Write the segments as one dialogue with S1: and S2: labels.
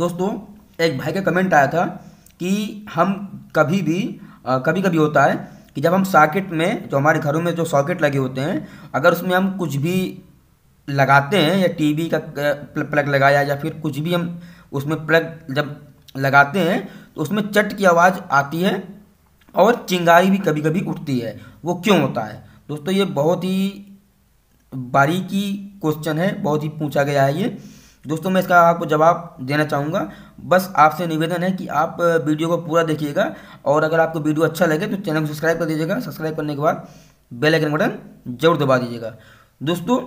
S1: दोस्तों एक भाई का कमेंट आया था कि हम कभी भी कभी कभी होता है कि जब हम सॉकेट में जो हमारे घरों में जो सॉकेट लगे होते हैं अगर उसमें हम कुछ भी लगाते हैं या टीवी का प्लग लगाया या फिर कुछ भी हम उसमें प्लग जब लगाते हैं तो उसमें चट की आवाज़ आती है और चिंगारी भी कभी कभी उठती है वो क्यों होता है दोस्तों ये बहुत ही बारीकी क्वेश्चन है बहुत ही पूछा गया है ये दोस्तों मैं इसका आपको जवाब देना चाहूँगा बस आपसे निवेदन है कि आप वीडियो को पूरा देखिएगा और अगर आपको वीडियो अच्छा लगे तो चैनल को सब्सक्राइब कर दीजिएगा सब्सक्राइब करने के बाद बेल आइकन बटन जरूर दबा दीजिएगा दोस्तों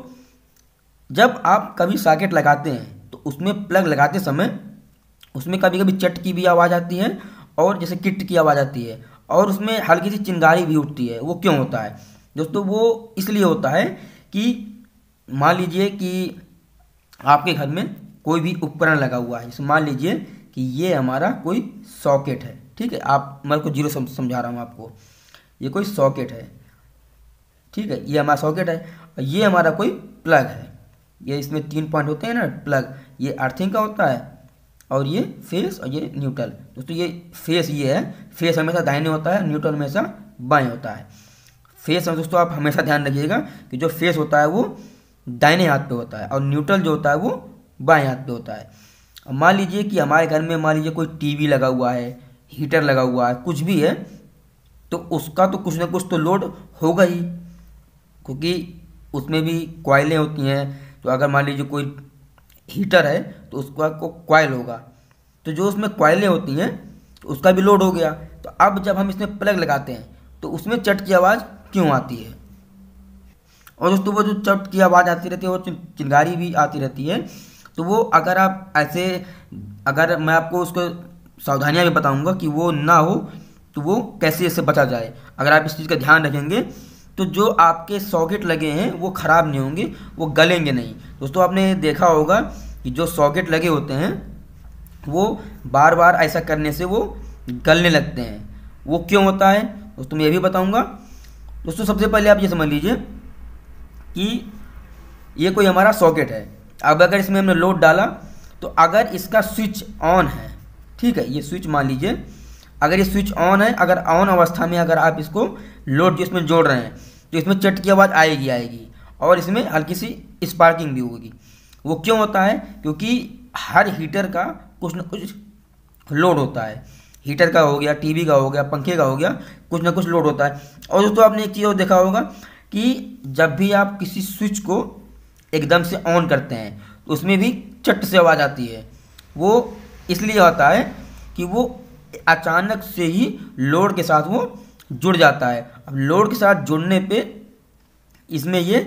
S1: जब आप कभी सॉकेट लगाते हैं तो उसमें प्लग लगाते समय उसमें कभी कभी चट की भी आवाज़ आती है और जैसे किट की आवाज़ आती है और उसमें हल्की सी चिंगारी भी उठती है वो क्यों होता है दोस्तों वो इसलिए होता है कि मान लीजिए कि आपके घर में कोई भी उपकरण लगा हुआ है मान लीजिए कि ये हमारा कोई सॉकेट है ठीक है आप मैं को जीरो समझा रहा हूँ आपको ये कोई सॉकेट है ठीक है ये हमारा सॉकेट है और ये हमारा कोई प्लग है ये इसमें तीन पॉइंट होते हैं ना प्लग ये अर्थिंग का होता है और ये फेस और ये न्यूट्रल दोस्तों ये फेस ये है फेस हमेशा दाहिने होता है न्यूट्रल हमेशा बाएं होता है फेस में दोस्तों आप हमेशा ध्यान रखिएगा कि जो फेस होता है वो दाहिने हाथ पे होता है और न्यूट्रल जो होता है वो बाएं हाथ पे होता है अब मान लीजिए कि हमारे घर में मान लीजिए कोई टीवी लगा हुआ है हीटर लगा हुआ है कुछ भी है तो उसका तो कुछ ना कुछ तो लोड होगा ही क्योंकि उसमें भी कॉइलें होती हैं तो अगर मान लीजिए कोई हीटर है तो उसका को कोयल होगा तो जो उसमें कॉयलें होती हैं तो उसका भी लोड हो गया तो अब जब हम इसमें प्लग लगाते हैं तो उसमें चट की आवाज़ क्यों आती है और दोस्तों वो जो चट की आवाज़ आती रहती है और चिंगारी भी आती रहती है तो वो अगर आप ऐसे अगर मैं आपको उसको सावधानियाँ भी बताऊँगा कि वो ना हो तो वो कैसे इससे बचा जाए अगर आप इस चीज़ का ध्यान रखेंगे तो जो आपके सॉकेट लगे हैं वो ख़राब नहीं होंगे वो गलेंगे नहीं दोस्तों आपने देखा होगा कि जो सॉकेट लगे होते हैं वो बार बार ऐसा करने से वो गलने लगते हैं वो क्यों होता है दोस्तों मैं ये भी बताऊँगा दोस्तों सबसे पहले आप ये समझ लीजिए कि ये कोई हमारा सॉकेट है अब अगर इसमें हमने लोड डाला तो अगर इसका स्विच ऑन है ठीक है ये स्विच मान लीजिए अगर ये स्विच ऑन है अगर ऑन अवस्था में अगर आप इसको लोड जो इसमें जोड़ रहे हैं तो इसमें चट की आवाज़ आएगी आएगी और इसमें हल्की सी स्पार्किंग भी होगी वो क्यों होता है क्योंकि हर हीटर का कुछ ना कुछ लोड होता है हीटर का हो गया टीवी का हो गया पंखे का हो गया कुछ ना कुछ लोड होता है और दोस्तों आपने एक चीज़ और देखा होगा कि जब भी आप किसी स्विच को एकदम से ऑन करते हैं तो उसमें भी चट से आवाज़ आती है वो इसलिए होता है कि वो अचानक से ही लोड के साथ वो जुड़ जाता है अब लोड के साथ जुड़ने पे इसमें ये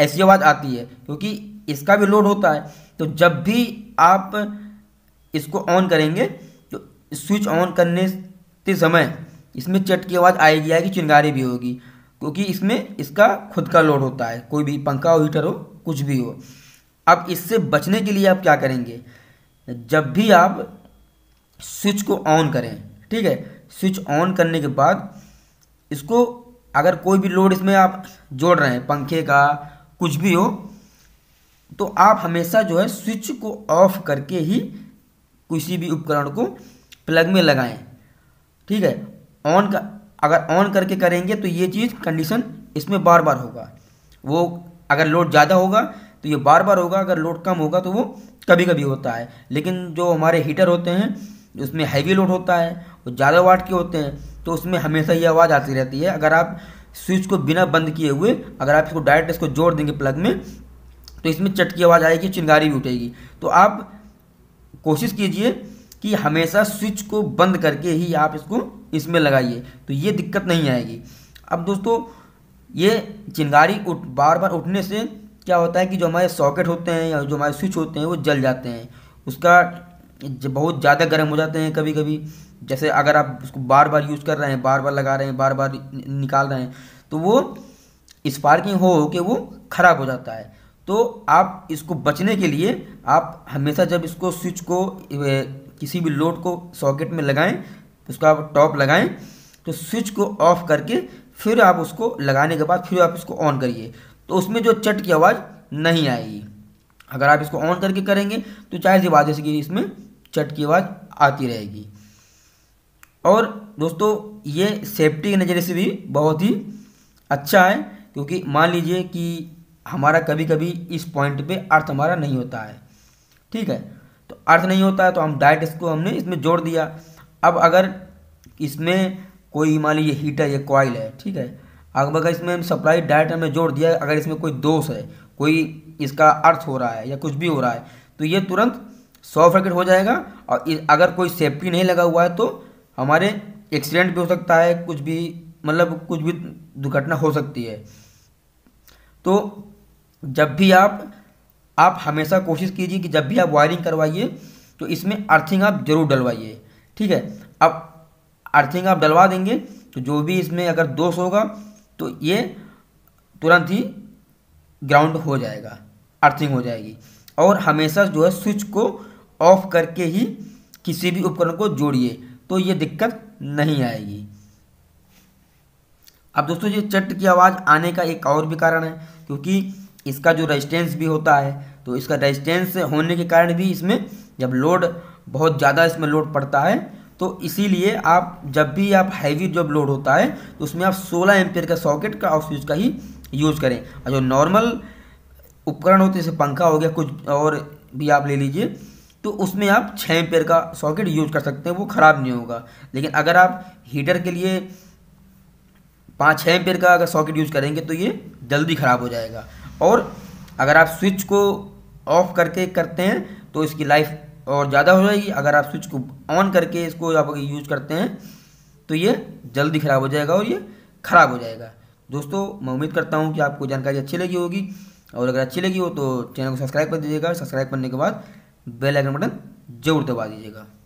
S1: ऐसी आवाज़ आती है क्योंकि इसका भी लोड होता है तो जब भी आप इसको ऑन करेंगे तो स्विच ऑन करने के समय इसमें चट की आवाज़ आएगी आएगी चिंगारी भी होगी क्योंकि इसमें इसका खुद का लोड होता है कोई भी पंखा हो हीटर हो कुछ भी हो अब इससे बचने के लिए आप क्या करेंगे जब भी आप स्विच को ऑन करें ठीक है स्विच ऑन करने के बाद इसको अगर कोई भी लोड इसमें आप जोड़ रहे हैं पंखे का कुछ भी हो तो आप हमेशा जो है स्विच को ऑफ करके ही किसी भी उपकरण को प्लग में लगाएं ठीक है ऑन का अगर ऑन करके करेंगे तो ये चीज़ कंडीशन इसमें बार बार होगा वो अगर लोड ज़्यादा होगा तो ये बार बार होगा अगर लोड कम होगा तो वो कभी कभी होता है लेकिन जो हमारे हीटर होते हैं उसमें हैवी लोड होता है वो ज़्यादा वाट के होते हैं तो उसमें हमेशा ये आवाज़ आती रहती है अगर आप स्विच को बिना बंद किए हुए अगर आप इसको डायरेक्ट इसको जोड़ देंगे प्लग में तो इसमें चटकी आवाज़ आएगी चिंगारी भी उठेगी तो आप कोशिश कीजिए कि हमेशा स्विच को बंद करके ही आप इसको इसमें लगाइए तो ये दिक्कत नहीं आएगी अब दोस्तों ये चिंगारी उठ बार बार उठने से क्या होता है कि जो हमारे सॉकेट होते हैं या जो हमारे स्विच होते हैं वो जल जाते हैं उसका बहुत ज़्यादा गर्म हो जाते हैं कभी कभी जैसे अगर आप उसको बार बार यूज़ कर रहे हैं बार बार लगा रहे हैं बार बार निकाल रहे हैं तो वो स्पार्किंग हो के वो ख़राब हो जाता है तो आप इसको बचने के लिए आप हमेशा जब इसको स्विच को किसी भी लोड को सॉकेट में लगाएं उसको आप टॉप लगाएं तो स्विच को ऑफ करके फिर आप उसको लगाने के बाद फिर आप इसको ऑन करिए तो उसमें जो चट की आवाज़ नहीं आएगी अगर आप इसको ऑन करके करेंगे तो चाहे सी बात जैसे कि इसमें चट की आवाज़ आती रहेगी और दोस्तों ये सेफ्टी के नज़रिए से भी बहुत ही अच्छा है क्योंकि मान लीजिए कि हमारा कभी कभी इस पॉइंट पे अर्थ हमारा नहीं होता है ठीक है तो अर्थ नहीं होता है तो हम डायरेक्ट इसको हमने इसमें जोड़ दिया अब अगर इसमें कोई मान लीजिए हीटर या कॉयल है ठीक है अब अगर इसमें हम सप्लाई डायरेक्ट हमें जोड़ दिया अगर इसमें कोई दोष है कोई इसका अर्थ हो रहा है या कुछ भी हो रहा है तो ये तुरंत सॉफ्ट सर्किट हो जाएगा और अगर कोई सेफ्टी नहीं लगा हुआ है तो हमारे एक्सीडेंट भी हो सकता है कुछ भी मतलब कुछ भी दुर्घटना हो सकती है तो जब भी आप आप हमेशा कोशिश कीजिए कि जब भी आप वायरिंग करवाइए तो इसमें अर्थिंग आप जरूर डलवाइए ठीक है अब अर्थिंग आप डलवा देंगे तो जो भी इसमें अगर दोष होगा तो ये तुरंत ही ग्राउंड हो जाएगा अर्थिंग हो जाएगी और हमेशा जो है स्विच को ऑफ करके ही किसी भी उपकरण को जोड़िए तो ये दिक्कत नहीं आएगी अब दोस्तों ये चट की आवाज़ आने का एक और भी कारण है क्योंकि इसका जो रेजिस्टेंस भी होता है तो इसका रेजिस्टेंस होने के कारण भी इसमें जब लोड बहुत ज़्यादा इसमें लोड पड़ता है तो इसीलिए आप जब भी आप हैवी जब लोड होता है तो उसमें आप 16 एम्पियर का सॉकेट का ऑफ स्विच का ही यूज़ करें और जो नॉर्मल उपकरण होते हैं जैसे पंखा हो गया कुछ और भी आप ले लीजिए तो उसमें आप छः एम्पेयर का सॉकेट यूज कर सकते हैं वो ख़राब नहीं होगा लेकिन अगर आप हीटर के लिए पाँच छः एम्पेयर का अगर सॉकेट यूज़ करेंगे तो ये जल्दी ख़राब हो जाएगा और अगर आप स्विच को ऑफ करके करते हैं तो इसकी लाइफ और ज़्यादा हो जाएगी अगर आप स्विच को ऑन करके इसको आप यूज करते हैं तो ये जल्दी ख़राब हो जाएगा और ये ख़राब हो जाएगा दोस्तों मैं उम्मीद करता हूँ कि आपको जानकारी अच्छी लगी होगी और अगर अच्छी लगी हो तो चैनल को सब्सक्राइब कर दीजिएगा सब्सक्राइब करने के बाद बेल आइकन बटन जरूर दबा दीजिएगा